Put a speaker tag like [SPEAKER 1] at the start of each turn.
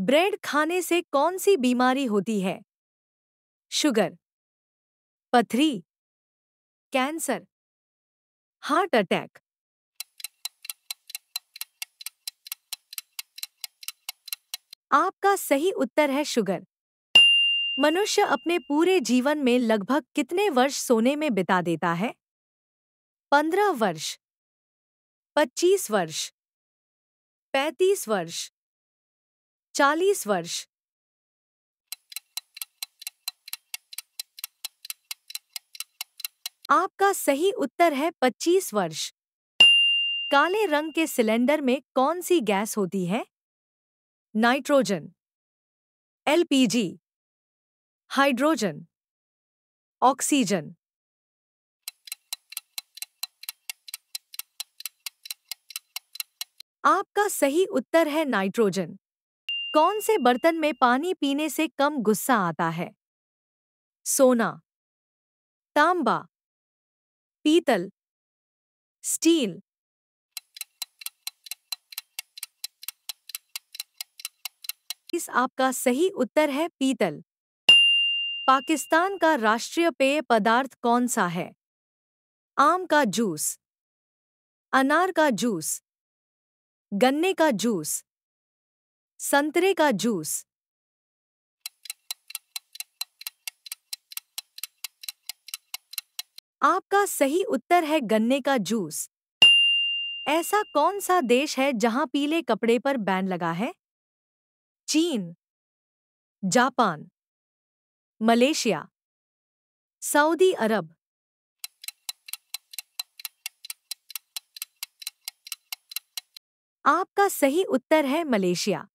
[SPEAKER 1] bread खाने से कौन सी बीमारी होती है शुगर पथरी कैंसर हार्ट अटैक आपका सही उत्तर है शुगर मनुष्य अपने पूरे जीवन में लगभग कितने वर्ष सोने में बिता देता है पंद्रह वर्ष पच्चीस वर्ष पैंतीस वर्ष चालीस वर्ष आपका सही उत्तर है पच्चीस वर्ष काले रंग के सिलेंडर में कौन सी गैस होती है नाइट्रोजन एलपीजी हाइड्रोजन ऑक्सीजन आपका सही उत्तर है नाइट्रोजन कौन से बर्तन में पानी पीने से कम गुस्सा आता है सोना तांबा पीतल स्टील इस आपका सही उत्तर है पीतल पाकिस्तान का राष्ट्रीय पेय पदार्थ कौन सा है आम का जूस अनार का जूस गन्ने का जूस संतरे का जूस आपका सही उत्तर है गन्ने का जूस ऐसा कौन सा देश है जहां पीले कपड़े पर बैन लगा है चीन जापान मलेशिया सऊदी अरब आपका सही उत्तर है मलेशिया